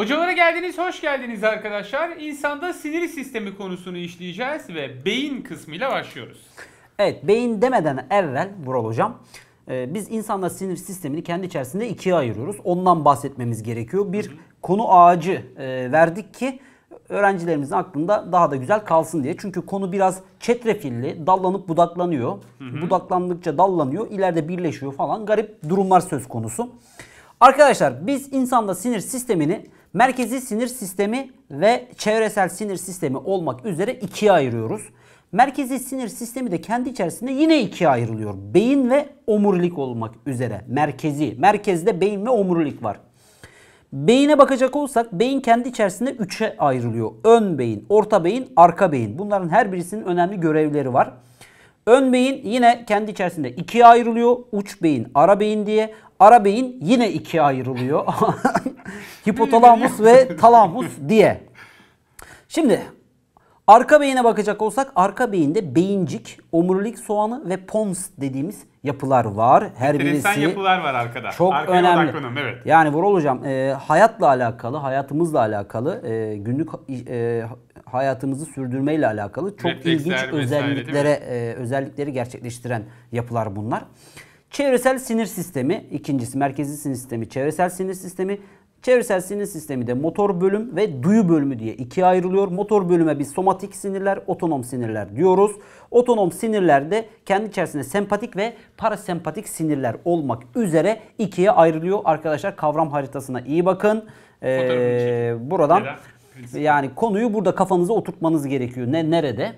Hocalara geldiniz, hoş geldiniz arkadaşlar. İnsanda sinir sistemi konusunu işleyeceğiz ve beyin kısmıyla başlıyoruz. Evet, beyin demeden evvel Vural Hocam, e, biz insanda sinir sistemini kendi içerisinde ikiye ayırıyoruz. Ondan bahsetmemiz gerekiyor. Bir hı hı. konu ağacı e, verdik ki öğrencilerimizin aklında daha da güzel kalsın diye. Çünkü konu biraz çetrefilli, dallanıp budaklanıyor. Hı hı. Budaklandıkça dallanıyor, ileride birleşiyor falan. Garip durumlar söz konusu. Arkadaşlar biz insanda sinir sistemini Merkezi sinir sistemi ve çevresel sinir sistemi olmak üzere ikiye ayırıyoruz. Merkezi sinir sistemi de kendi içerisinde yine ikiye ayrılıyor. Beyin ve omurilik olmak üzere. Merkezi. Merkezde beyin ve omurilik var. Beyine bakacak olsak beyin kendi içerisinde üçe ayrılıyor. Ön beyin, orta beyin, arka beyin. Bunların her birisinin önemli görevleri var. Ön beyin yine kendi içerisinde ikiye ayrılıyor. Uç beyin, ara beyin diye. Ara beyin yine ikiye ayrılıyor. Hipotalamus ve talamus diye. Şimdi arka beyine bakacak olsak arka beyinde beyincik, omurilik soğanı ve pons dediğimiz yapılar var. Her Enteresan birisi yapılar var arkada. Çok Arkaya önemli. evet. Yani Vurul Hocam e, hayatla alakalı, hayatımızla alakalı, e, günlük e, hayatımızı sürdürmeyle alakalı çok Refleksler ilginç özelliklere e, özellikleri gerçekleştiren yapılar bunlar. Çevresel sinir sistemi ikincisi merkezi sinir sistemi, çevresel sinir sistemi Çevresel sinir sistemi de motor bölüm ve duyu bölümü diye ikiye ayrılıyor. Motor bölüme biz somatik sinirler, otonom sinirler diyoruz. Otonom sinirler de kendi içerisinde sempatik ve parasempatik sinirler olmak üzere ikiye ayrılıyor. Arkadaşlar kavram haritasına iyi bakın. Ee, buradan yani konuyu burada kafanıza oturtmanız gerekiyor. Ne nerede?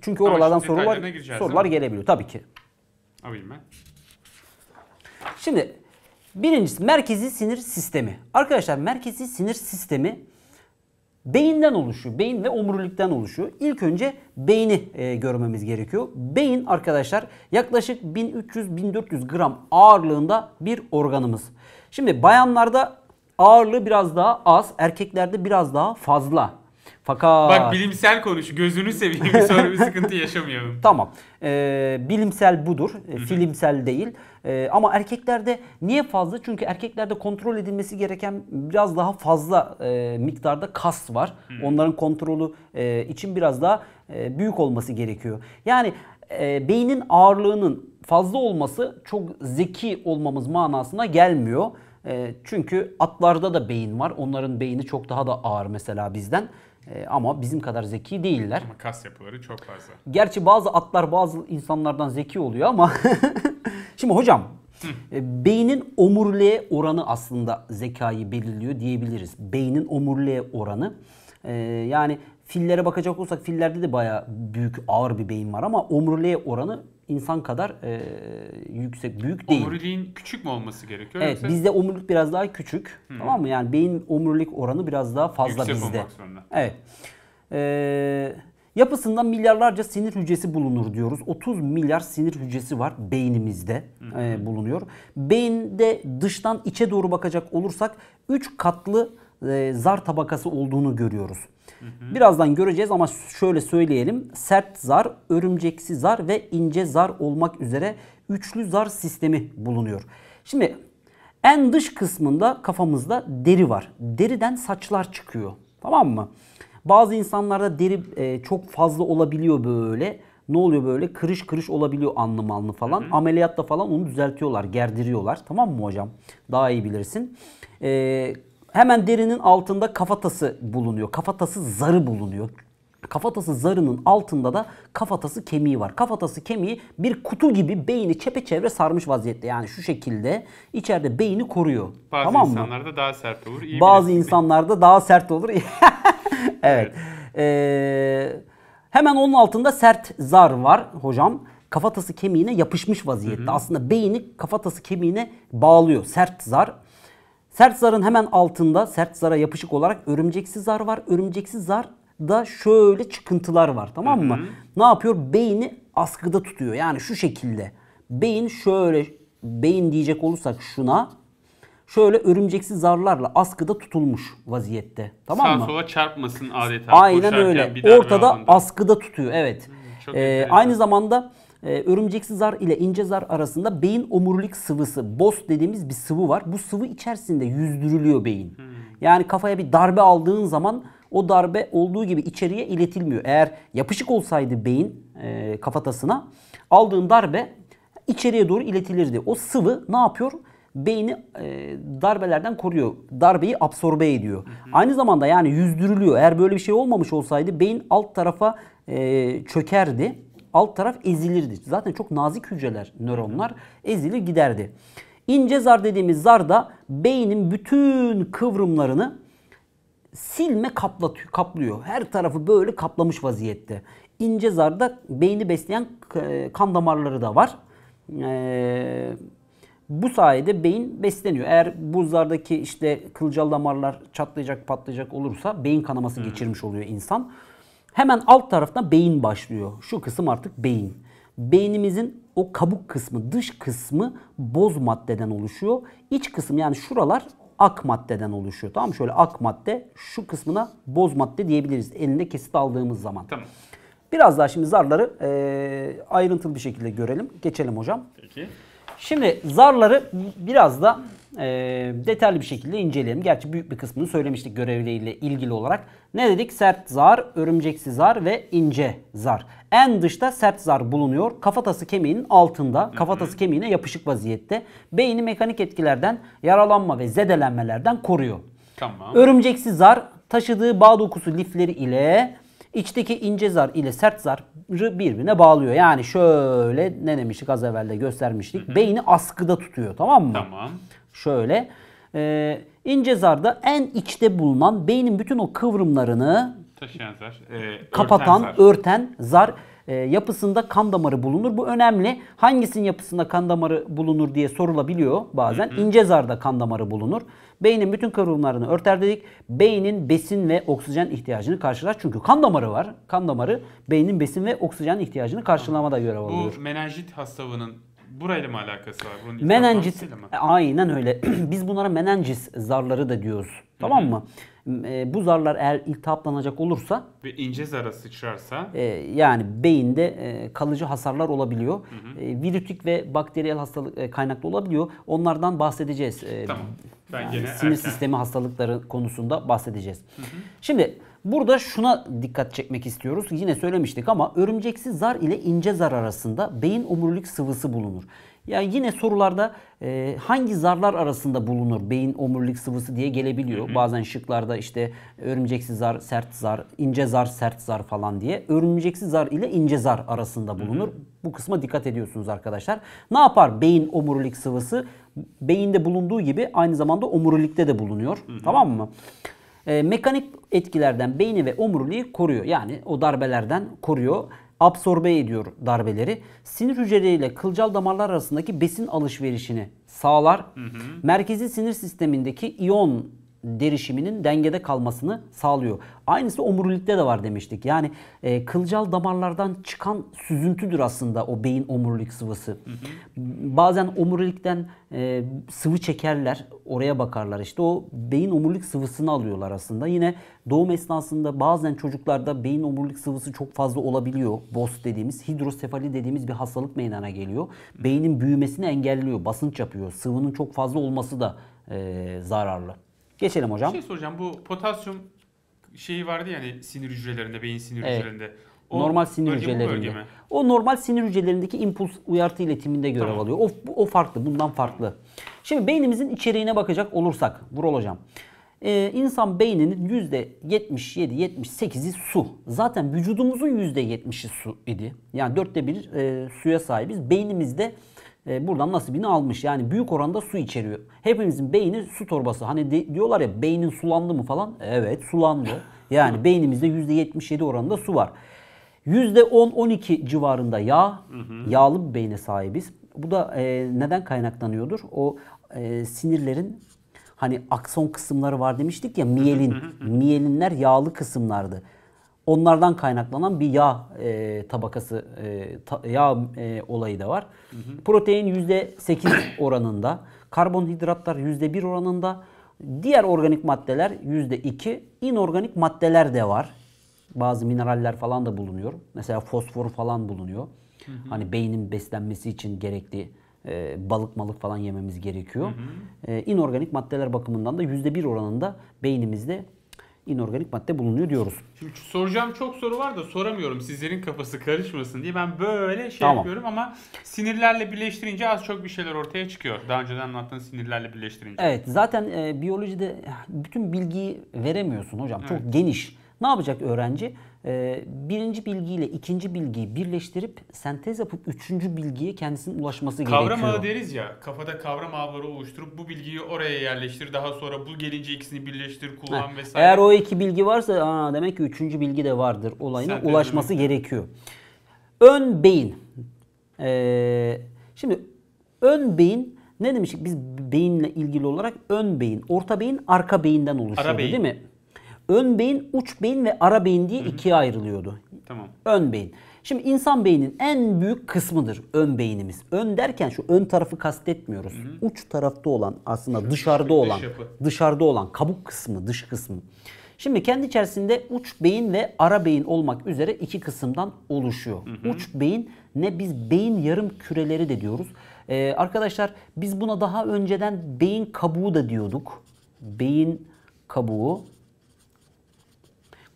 Çünkü oralardan sorular sorular gelebiliyor tabii ki. Abi Abilme. Şimdi Birincisi merkezi sinir sistemi. Arkadaşlar merkezi sinir sistemi beyinden oluşuyor. Beyin ve omurilikten oluşuyor. İlk önce beyni e, görmemiz gerekiyor. Beyin arkadaşlar yaklaşık 1300-1400 gram ağırlığında bir organımız. Şimdi bayanlarda ağırlığı biraz daha az, erkeklerde biraz daha fazla. Fakat... Bak bilimsel konuş. Gözünü seveyim. Sonra bir sıkıntı yaşamayalım. tamam. Ee, bilimsel budur. E, hı Filimsel değil. E, ama erkeklerde niye fazla? Çünkü erkeklerde kontrol edilmesi gereken biraz daha fazla e, miktarda kas var. Hmm. Onların kontrolü e, için biraz daha e, büyük olması gerekiyor. Yani e, beynin ağırlığının fazla olması çok zeki olmamız manasına gelmiyor. E, çünkü atlarda da beyin var. Onların beyni çok daha da ağır mesela bizden. E, ama bizim kadar zeki değiller. Ama kas yapıları çok fazla. Gerçi bazı atlar bazı insanlardan zeki oluyor ama Şimdi hocam Hı. E, beynin omurluğa oranı aslında zekayı belirliyor diyebiliriz. Beynin omurluğa oranı. E, yani fillere bakacak olsak fillerde de baya büyük ağır bir beyin var ama omurluğa oranı insan kadar e, yüksek büyük değil. Omuriliğin küçük mü olması gerekiyor? Evet yoksa? bizde omurluk biraz daha küçük Hı. tamam mı? Yani beyin omurluk oranı biraz daha fazla Yüksek bizde. Olmak zorunda. Evet. Ee, Yapısında milyarlarca sinir hücresi bulunur diyoruz. 30 milyar sinir hücresi var beynimizde e, bulunuyor. Beyinde dıştan içe doğru bakacak olursak 3 katlı e, zar tabakası olduğunu görüyoruz. Birazdan göreceğiz ama şöyle söyleyelim. Sert zar, örümceksi zar ve ince zar olmak üzere üçlü zar sistemi bulunuyor. Şimdi en dış kısmında kafamızda deri var. Deriden saçlar çıkıyor. Tamam mı? Bazı insanlarda deri e, çok fazla olabiliyor böyle. Ne oluyor böyle? Kırış kırış olabiliyor anlı manlı falan. Hı hı. Ameliyatta falan onu düzeltiyorlar, gerdiriyorlar. Tamam mı hocam? Daha iyi bilirsin. Ee, hemen derinin altında kafatası bulunuyor. Kafatası zarı bulunuyor. Kafatası zarının altında da kafatası kemiği var. Kafatası kemiği bir kutu gibi beyni çepeçevre sarmış vaziyette. Yani şu şekilde içeride beyni koruyor. Bazı tamam mı? insanlarda daha sert olur. İyi Bazı insanlarda daha sert olur. Evet. Ee, hemen onun altında sert zar var hocam. Kafatası kemiğine yapışmış vaziyette. Hı hı. Aslında beyni kafatası kemiğine bağlıyor sert zar. Sert zarın hemen altında sert zara yapışık olarak örümceksi zar var. Örümceksi zar da şöyle çıkıntılar var tamam mı? Hı hı. Ne yapıyor? Beyni askıda tutuyor. Yani şu şekilde. Beyin şöyle beyin diyecek olursak şuna şöyle örümceksiz zarlarla askıda tutulmuş vaziyette. Tamam Sağ mı? Sağa sola çarpmasın adeta. Aynen öyle. Ortada askıda tutuyor evet. Hmm, ee, aynı zamanda e, örümceksi zar ile ince zar arasında beyin omurilik sıvısı, BOS dediğimiz bir sıvı var. Bu sıvı içerisinde yüzdürülüyor beyin. Hmm. Yani kafaya bir darbe aldığın zaman o darbe olduğu gibi içeriye iletilmiyor. Eğer yapışık olsaydı beyin e, kafatasına aldığın darbe içeriye doğru iletilirdi. O sıvı ne yapıyor? beyni e, darbelerden koruyor. Darbeyi absorbe ediyor. Hı hı. Aynı zamanda yani yüzdürülüyor. Eğer böyle bir şey olmamış olsaydı beyin alt tarafa e, çökerdi. Alt taraf ezilirdi. Zaten çok nazik hücreler, nöronlar ezilir giderdi. İnce zar dediğimiz zar da beynin bütün kıvrımlarını silme kaplatıyor, kaplıyor. Her tarafı böyle kaplamış vaziyette. İnce zarda beyni besleyen e, kan damarları da var. Eee bu sayede beyin besleniyor. Eğer buzlardaki işte kılcal damarlar çatlayacak patlayacak olursa beyin kanaması hmm. geçirmiş oluyor insan. Hemen alt tarafta beyin başlıyor. Şu kısım artık beyin. Beynimizin o kabuk kısmı, dış kısmı boz maddeden oluşuyor. İç kısım yani şuralar ak maddeden oluşuyor. Tamam Şöyle ak madde şu kısmına boz madde diyebiliriz Elinde kesit aldığımız zaman. Tamam. Biraz daha şimdi zarları e, ayrıntılı bir şekilde görelim. Geçelim hocam. Peki. Şimdi zarları biraz da e, detaylı bir şekilde inceleyelim. Gerçi büyük bir kısmını söylemiştik görevleriyle ilgili olarak. Ne dedik? Sert zar, örümceksi zar ve ince zar. En dışta sert zar bulunuyor. Kafatası kemiğinin altında. Kafatası kemiğine yapışık vaziyette. Beyni mekanik etkilerden, yaralanma ve zedelenmelerden koruyor. Tamam. Örümceksi zar taşıdığı bağ dokusu lifleri ile İçteki ince zar ile sert zarı birbirine bağlıyor. Yani şöyle ne demiştik az evvel de göstermiştik. Hı hı. Beyni askıda tutuyor tamam mı? Tamam. Şöyle e, ince zarda en içte bulunan beynin bütün o kıvrımlarını taşıyan zar, e, kapatan, örten zar, örten zar e, yapısında kan damarı bulunur. Bu önemli. Hangisinin yapısında kan damarı bulunur diye sorulabiliyor bazen. Hı hı. İnce zarda kan damarı bulunur. Beynin bütün kıvrımlarını örter dedik. Beynin besin ve oksijen ihtiyacını karşılar. Çünkü kan damarı var. Kan damarı beynin besin ve oksijen ihtiyacını karşılamada görev alıyor. Bu menenjit hastalığının burayla mı alakası var? Bunun menenjit, aynen öyle. Biz bunlara menenjis zarları da diyoruz. Tamam mı? E, bu zarlar eğer iltihaplanacak olursa ve ince zara sıçrarsa e, yani beyinde e, kalıcı hasarlar olabiliyor. Hı hı. virütik ve bakteriyel hastalık kaynaklı olabiliyor. Onlardan bahsedeceğiz. tamam. Ben yani gene sinir erken. sistemi hastalıkları konusunda bahsedeceğiz. Hı hı. Şimdi Burada şuna dikkat çekmek istiyoruz. Yine söylemiştik ama örümceksiz zar ile ince zar arasında beyin omurilik sıvısı bulunur. Yani yine sorularda e, hangi zarlar arasında bulunur beyin omurilik sıvısı diye gelebiliyor. Hı hı. Bazen şıklarda işte örümceksiz zar, sert zar, ince zar, sert zar falan diye. Örümceksiz zar ile ince zar arasında bulunur. Hı hı. Bu kısma dikkat ediyorsunuz arkadaşlar. Ne yapar beyin omurilik sıvısı? Beyinde bulunduğu gibi aynı zamanda omurilikte de bulunuyor. Hı hı. Tamam mı? E, mekanik etkilerden beyni ve omuriliği koruyor. Yani o darbelerden koruyor absorbe ediyor darbeleri. Sinir hücreleriyle kılcal damarlar arasındaki besin alışverişini sağlar. Hı hı. Merkezi sinir sistemindeki iyon derişiminin dengede kalmasını sağlıyor. Aynısı omurilikte de var demiştik. Yani e, kılcal damarlardan çıkan süzüntüdür aslında o beyin omurilik sıvısı. Hı hı. Bazen omurilikten e, sıvı çekerler, oraya bakarlar. İşte o beyin omurilik sıvısını alıyorlar aslında. Yine doğum esnasında bazen çocuklarda beyin omurilik sıvısı çok fazla olabiliyor. BOS dediğimiz, hidrosefali dediğimiz bir hastalık meydana geliyor. Beynin büyümesini engelliyor, basınç yapıyor. Sıvının çok fazla olması da e, zararlı. Geçelim hocam. Bir şey soracağım. Bu potasyum şeyi vardı yani ya, hani sinir hücrelerinde, beyin sinir evet. hücrelerinde. O normal sinir hücrelerinde. O normal sinir hücrelerindeki impuls uyartı iletiminde görev tamam. alıyor. O, o farklı, bundan farklı. Şimdi beynimizin içeriğine bakacak olursak, Vural hocam. Ee, insan beyninin %77-78'i su. Zaten vücudumuzun yüzde %70'i su idi. Yani dörtte bir e, suya sahibiz. Beynimizde e, buradan nasibini almış. Yani büyük oranda su içeriyor. Hepimizin beyni su torbası. Hani de, diyorlar ya beynin sulandı mı falan. Evet sulandı. Yani beynimizde %77 oranında su var. %10-12 civarında yağ, yağlı bir beyne sahibiz. Bu da e, neden kaynaklanıyordur? O e, sinirlerin hani akson kısımları var demiştik ya miyelin. Miyelinler yağlı kısımlardı. Onlardan kaynaklanan bir yağ e, tabakası, e, ta, yağ e, olayı da var. Hı hı. Protein %8 oranında, karbonhidratlar %1 oranında, diğer organik maddeler %2, inorganik maddeler de var. Bazı mineraller falan da bulunuyor. Mesela fosfor falan bulunuyor. Hı hı. Hani beynin beslenmesi için gerekli e, balık malık falan yememiz gerekiyor. Hı hı. E, inorganik maddeler bakımından da %1 oranında beynimizde inorganik madde bulunuyor diyoruz. Şimdi soracağım çok soru var da soramıyorum sizlerin kafası karışmasın diye. Ben böyle şey tamam. yapıyorum ama sinirlerle birleştirince az çok bir şeyler ortaya çıkıyor. Daha önceden anlattığın sinirlerle birleştirince. Evet zaten e, biyolojide e, bütün bilgiyi veremiyorsun hocam. Evet. Çok geniş. Ne yapacak öğrenci? Ee, birinci bilgiyle ikinci bilgiyi birleştirip sentez yapıp üçüncü bilgiye kendisinin ulaşması kavram gerekiyor. Kavram ağı deriz ya kafada kavram ağları oluşturup bu bilgiyi oraya yerleştir daha sonra bu gelince ikisini birleştir kullan ha, vesaire. Eğer o iki bilgi varsa aa, demek ki üçüncü bilgi de vardır olayına sentez ulaşması gerekiyor. Ön beyin. Ee, şimdi ön beyin ne demiştik biz beyinle ilgili olarak ön beyin, orta beyin, arka beyinden oluşuyor değil mi? Ön beyin, uç beyin ve ara beyin diye Hı-hı. ikiye ayrılıyordu. Tamam. Ön beyin. Şimdi insan beyninin en büyük kısmıdır ön beynimiz. Ön derken şu ön tarafı kastetmiyoruz. Hı hı. Uç tarafta olan aslında şu dışarıda olan dışarıda olan kabuk kısmı, dış kısmı. Şimdi kendi içerisinde uç beyin ve ara beyin olmak üzere iki kısımdan oluşuyor. Hı hı. Uç beyin ne biz beyin yarım küreleri de diyoruz. Ee, arkadaşlar biz buna daha önceden beyin kabuğu da diyorduk. Beyin kabuğu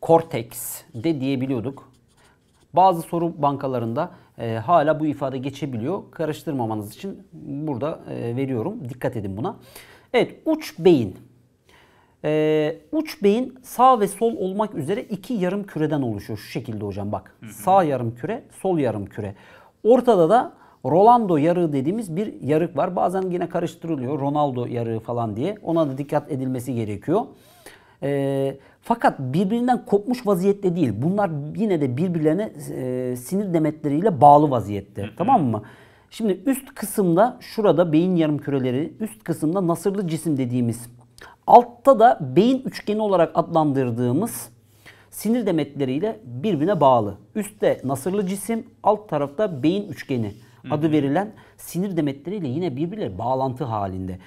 korteks de diyebiliyorduk. Bazı soru bankalarında e, hala bu ifade geçebiliyor. Karıştırmamanız için burada e, veriyorum. Dikkat edin buna. Evet uç beyin. E, uç beyin sağ ve sol olmak üzere iki yarım küreden oluşuyor. Şu şekilde hocam bak. Sağ yarım küre, sol yarım küre. Ortada da Rolando yarığı dediğimiz bir yarık var. Bazen yine karıştırılıyor Ronaldo yarığı falan diye. Ona da dikkat edilmesi gerekiyor. E, fakat birbirinden kopmuş vaziyette değil. Bunlar yine de birbirlerine e, sinir demetleriyle bağlı vaziyette. Tamam mı? Şimdi üst kısımda şurada beyin yarım küreleri, üst kısımda nasırlı cisim dediğimiz, altta da beyin üçgeni olarak adlandırdığımız sinir demetleriyle birbirine bağlı. Üstte nasırlı cisim, alt tarafta beyin üçgeni adı verilen sinir demetleriyle yine birbirleri bağlantı halinde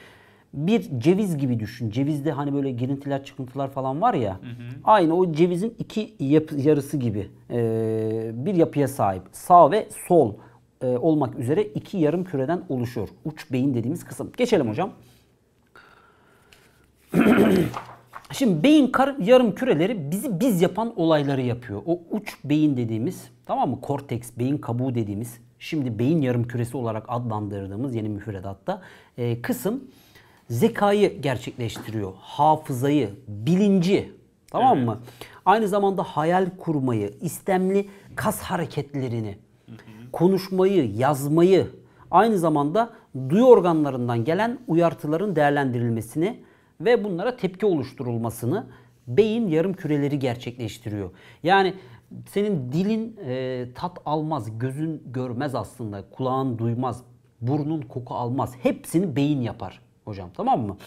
bir ceviz gibi düşün. Cevizde hani böyle girintiler çıkıntılar falan var ya. Hı hı. Aynı o cevizin iki yap- yarısı gibi ee, bir yapıya sahip. Sağ ve sol e, olmak üzere iki yarım küreden oluşuyor. Uç beyin dediğimiz kısım. Geçelim hocam. Şimdi beyin kar, yarım küreleri bizi biz yapan olayları yapıyor. O uç beyin dediğimiz tamam mı? Korteks, beyin kabuğu dediğimiz şimdi beyin yarım küresi olarak adlandırdığımız yeni müfredatta e, kısım zekayı gerçekleştiriyor. Hafızayı, bilinci. Tamam evet. mı? Aynı zamanda hayal kurmayı, istemli kas hareketlerini, konuşmayı, yazmayı, aynı zamanda duyu organlarından gelen uyartıların değerlendirilmesini ve bunlara tepki oluşturulmasını beyin yarım küreleri gerçekleştiriyor. Yani senin dilin e, tat almaz, gözün görmez aslında, kulağın duymaz, burnun koku almaz. Hepsini beyin yapar hocam tamam mı?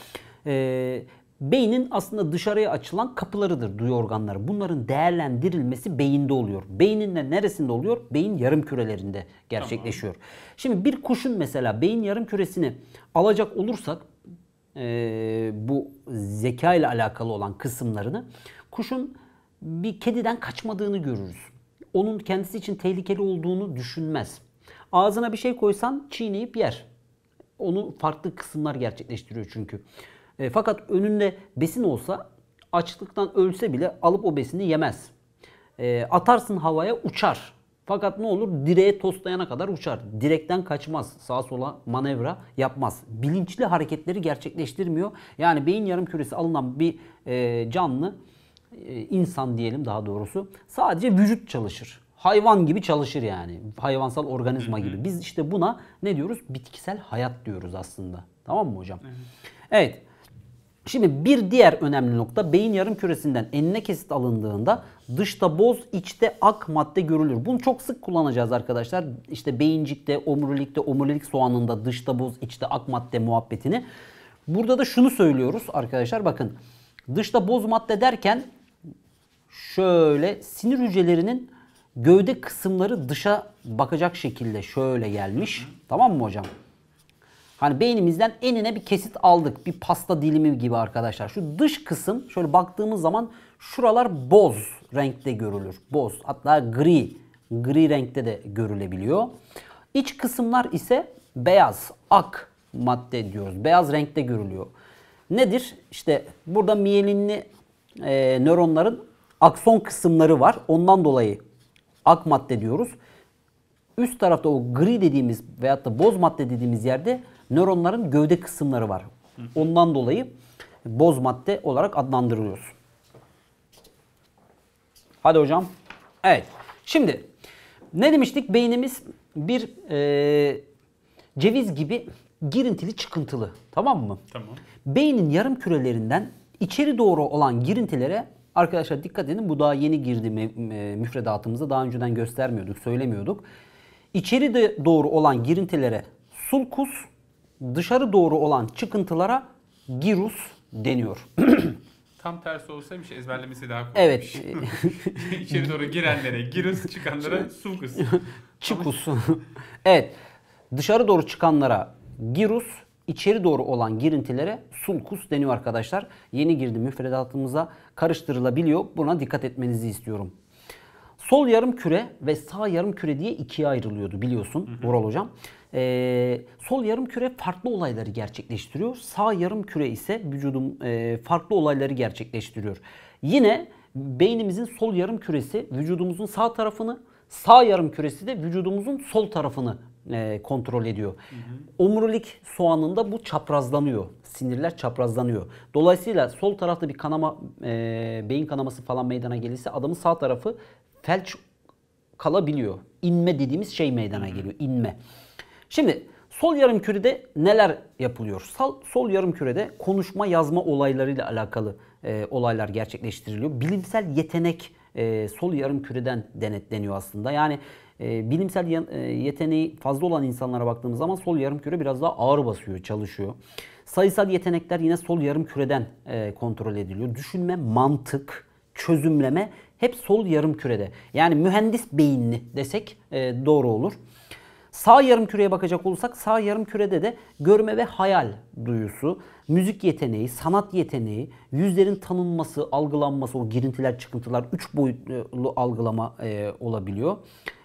Ee, beynin aslında dışarıya açılan kapılarıdır duyu organları. Bunların değerlendirilmesi beyinde oluyor. Beynin de neresinde oluyor? Beyin yarım kürelerinde gerçekleşiyor. Tamam. Şimdi bir kuşun mesela beyin yarım küresini alacak olursak e, bu zeka ile alakalı olan kısımlarını kuşun bir kediden kaçmadığını görürüz. Onun kendisi için tehlikeli olduğunu düşünmez. Ağzına bir şey koysan çiğneyip yer onu farklı kısımlar gerçekleştiriyor çünkü. E, fakat önünde besin olsa açlıktan ölse bile alıp o besini yemez. E, atarsın havaya uçar. Fakat ne olur? Direğe toslayana kadar uçar. Direkten kaçmaz. Sağa sola manevra yapmaz. Bilinçli hareketleri gerçekleştirmiyor. Yani beyin yarım küresi alınan bir e, canlı, e, insan diyelim daha doğrusu sadece vücut çalışır hayvan gibi çalışır yani. Hayvansal organizma gibi. Biz işte buna ne diyoruz? Bitkisel hayat diyoruz aslında. Tamam mı hocam? Evet. Şimdi bir diğer önemli nokta beyin yarım küresinden enine kesit alındığında dışta boz içte ak madde görülür. Bunu çok sık kullanacağız arkadaşlar. İşte beyincikte, omurilikte, omurilik soğanında dışta boz içte ak madde muhabbetini. Burada da şunu söylüyoruz arkadaşlar bakın. Dışta boz madde derken şöyle sinir hücrelerinin Gövde kısımları dışa bakacak şekilde şöyle gelmiş. Tamam mı hocam? Hani beynimizden enine bir kesit aldık. Bir pasta dilimi gibi arkadaşlar. Şu dış kısım şöyle baktığımız zaman şuralar boz renkte görülür. Boz hatta gri. Gri renkte de görülebiliyor. İç kısımlar ise beyaz, ak madde diyoruz. Beyaz renkte görülüyor. Nedir? İşte burada miyelinli e, nöronların akson kısımları var. Ondan dolayı ak madde diyoruz. Üst tarafta o gri dediğimiz veyahut da boz madde dediğimiz yerde nöronların gövde kısımları var. Ondan dolayı boz madde olarak adlandırılıyoruz. Hadi hocam. Evet. Şimdi ne demiştik? Beynimiz bir e, ceviz gibi girintili çıkıntılı. Tamam mı? Tamam. Beynin yarım kürelerinden içeri doğru olan girintilere Arkadaşlar dikkat edin bu daha yeni girdi müfredatımıza. Daha önceden göstermiyorduk, söylemiyorduk. İçeri de doğru olan girintilere sulkus, dışarı doğru olan çıkıntılara girus deniyor. Tam tersi olsaymış ezberlemesi daha kolay. Evet. İçeri doğru girenlere girus, çıkanlara sulkus. Çıkus. evet. Dışarı doğru çıkanlara girus, içeri doğru olan girintilere sulkus deniyor arkadaşlar. Yeni girdi müfredatımıza karıştırılabiliyor. Buna dikkat etmenizi istiyorum. Sol yarım küre ve sağ yarım küre diye ikiye ayrılıyordu biliyorsun hı Vural Hocam. Ee, sol yarım küre farklı olayları gerçekleştiriyor. Sağ yarım küre ise vücudum e, farklı olayları gerçekleştiriyor. Yine beynimizin sol yarım küresi vücudumuzun sağ tarafını, sağ yarım küresi de vücudumuzun sol tarafını e, kontrol ediyor. Hı hı. Omurilik soğanında bu çaprazlanıyor. Sinirler çaprazlanıyor. Dolayısıyla sol tarafta bir kanama, e, beyin kanaması falan meydana gelirse adamın sağ tarafı felç kalabiliyor. İnme dediğimiz şey meydana geliyor. İnme. Şimdi sol yarım kürede neler yapılıyor? Sol, sol yarım kürede konuşma yazma olaylarıyla alakalı e, olaylar gerçekleştiriliyor. Bilimsel yetenek e, sol yarım küreden denetleniyor aslında. Yani ee, bilimsel e, yeteneği fazla olan insanlara baktığımız zaman sol yarım küre biraz daha ağır basıyor, çalışıyor. Sayısal yetenekler yine sol yarım küreden e, kontrol ediliyor. Düşünme, mantık, çözümleme hep sol yarım kürede. Yani mühendis beyinli desek e, doğru olur. Sağ yarım küreye bakacak olursak sağ yarım kürede de görme ve hayal duyusu, müzik yeteneği, sanat yeteneği, yüzlerin tanınması, algılanması, o girintiler, çıkıntılar, üç boyutlu algılama e, olabiliyor.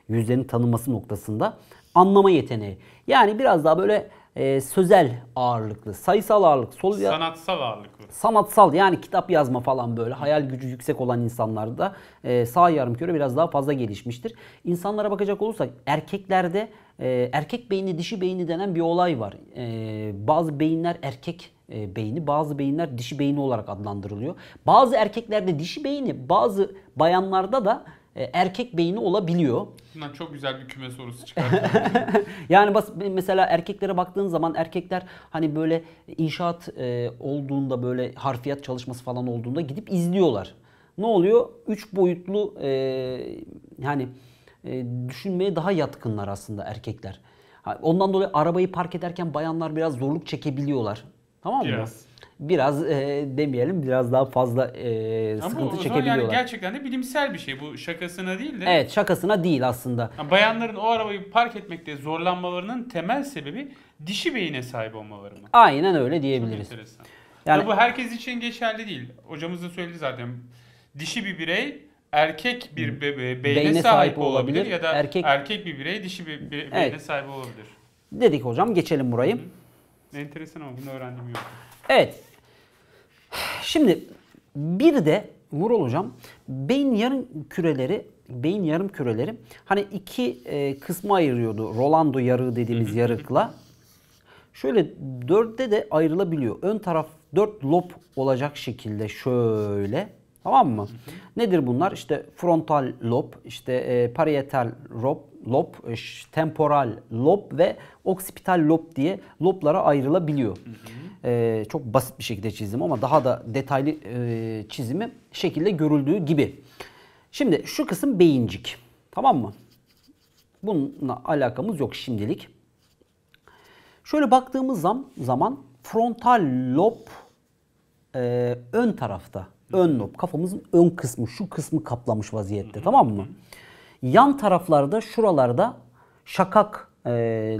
Yüzlerini tanınması noktasında anlama yeteneği. Yani biraz daha böyle e, sözel ağırlıklı, sayısal ağırlık, sol sanatsal ağırlıklı. Sanatsal yani kitap yazma falan böyle hayal gücü yüksek olan insanlarda e, sağ yarımköre biraz daha fazla gelişmiştir. İnsanlara bakacak olursak erkeklerde e, erkek beyni dişi beyni denen bir olay var. E, bazı beyinler erkek e, beyni, bazı beyinler dişi beyni olarak adlandırılıyor. Bazı erkeklerde dişi beyni, bazı bayanlarda da e, erkek beyni olabiliyor. Bundan çok güzel bir küme sorusu çıkardı. yani bas, mesela erkeklere baktığın zaman erkekler hani böyle inşaat e, olduğunda böyle harfiyat çalışması falan olduğunda gidip izliyorlar. Ne oluyor? Üç boyutlu e, yani e, düşünmeye daha yatkınlar aslında erkekler. Ondan dolayı arabayı park ederken bayanlar biraz zorluk çekebiliyorlar. Tamam mı? Biraz biraz e, demeyelim biraz daha fazla e, Ama sıkıntı o zaman çekebiliyorlar. yani gerçekten de bilimsel bir şey bu şakasına değil de. Evet şakasına değil aslında. Yani bayanların o arabayı park etmekte zorlanmalarının temel sebebi dişi beyine sahip olmaları mı? Aynen öyle diyebiliriz. Yani, yani bu herkes için geçerli değil. Hocamız da söyledi zaten. Dişi bir birey erkek bir be- beyne, beyne sahip, sahip olabilir, olabilir ya da erkek, erkek bir birey dişi bir beyne evet. sahip olabilir. Dedik hocam geçelim burayı. Hı. Enteresan ama bunu öğrendim yok. Evet. Şimdi bir de Vural hocam beyin yarım küreleri beyin yarım küreleri hani iki e, kısma ayırıyordu. Rolando yarığı dediğimiz yarıkla. Şöyle dörtte de ayrılabiliyor. Ön taraf dört lob olacak şekilde şöyle Tamam mı? Nedir bunlar? İşte frontal lob, işte e, parietal lob, lob, e, temporal lob ve oksipital lob diye loblara ayrılabiliyor. E, çok basit bir şekilde çizdim ama daha da detaylı e, çizimi şekilde görüldüğü gibi. Şimdi şu kısım beyincik. Tamam mı? Bununla alakamız yok şimdilik. Şöyle baktığımız zaman frontal lob e, ön tarafta Ön lob. Kafamızın ön kısmı, şu kısmı kaplamış vaziyette tamam mı? Yan taraflarda, şuralarda şakak e,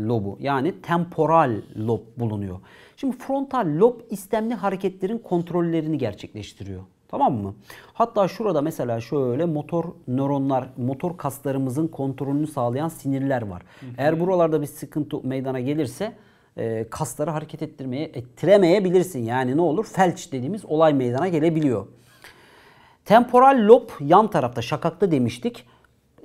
lobu yani temporal lob bulunuyor. Şimdi frontal lob istemli hareketlerin kontrollerini gerçekleştiriyor. Tamam mı? Hatta şurada mesela şöyle motor nöronlar, motor kaslarımızın kontrolünü sağlayan sinirler var. Eğer buralarda bir sıkıntı meydana gelirse e, kasları hareket ettirmeye ettiremeyebilirsin. Yani ne olur? Felç dediğimiz olay meydana gelebiliyor. Temporal lob yan tarafta şakakta demiştik.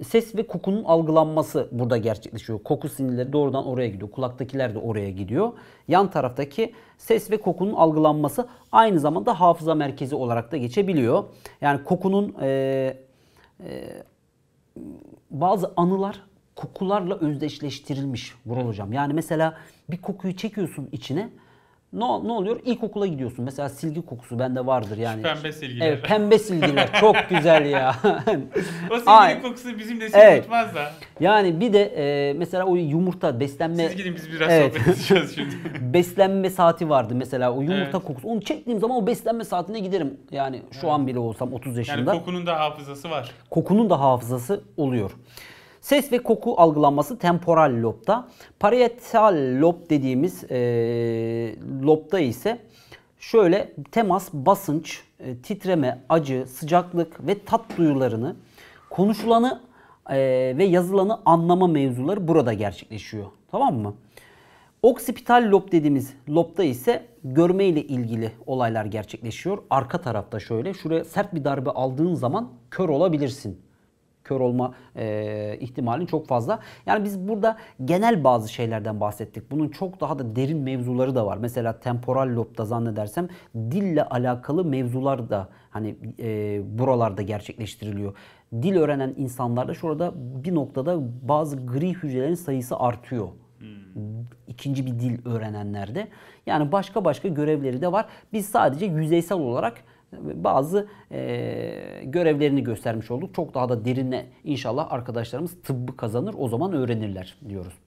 Ses ve kokunun algılanması burada gerçekleşiyor. Koku sinirleri doğrudan oraya gidiyor. Kulaktakiler de oraya gidiyor. Yan taraftaki ses ve kokunun algılanması aynı zamanda hafıza merkezi olarak da geçebiliyor. Yani kokunun e, e, bazı anılar kokularla özdeşleştirilmiş Vural Hocam. Yani mesela bir kokuyu çekiyorsun içine ne, ne oluyor? İlk okula gidiyorsun. Mesela silgi kokusu bende vardır yani. Şu pembe silgiler. Evet pembe silgiler. Çok güzel ya. o silgi kokusu bizim nesil evet. tutmaz da. Yani bir de e, mesela o yumurta beslenme... Siz gidin biz biraz evet. sohbet edeceğiz şimdi. beslenme saati vardı mesela o yumurta evet. kokusu. Onu çektiğim zaman o beslenme saatine giderim. Yani şu evet. an bile olsam 30 yaşında. Yani kokunun da hafızası var. Kokunun da hafızası oluyor. Ses ve koku algılanması temporal lobda. Parietal lob dediğimiz e, lobda ise şöyle temas, basınç, e, titreme, acı, sıcaklık ve tat duyularını, konuşulanı e, ve yazılanı anlama mevzuları burada gerçekleşiyor. Tamam mı? Oksipital lob dediğimiz lobda ise görme ile ilgili olaylar gerçekleşiyor. Arka tarafta şöyle şuraya sert bir darbe aldığın zaman kör olabilirsin kör olma e, ihtimalin çok fazla. Yani biz burada genel bazı şeylerden bahsettik. Bunun çok daha da derin mevzuları da var. Mesela temporal lobda zannedersem dille alakalı mevzular da hani e, buralarda gerçekleştiriliyor. Dil öğrenen insanlarda şurada bir noktada bazı gri hücrelerin sayısı artıyor. Hmm. İkinci bir dil öğrenenlerde. Yani başka başka görevleri de var. Biz sadece yüzeysel olarak bazı e, görevlerini göstermiş olduk. Çok daha da derine inşallah arkadaşlarımız tıbbı kazanır o zaman öğrenirler diyoruz.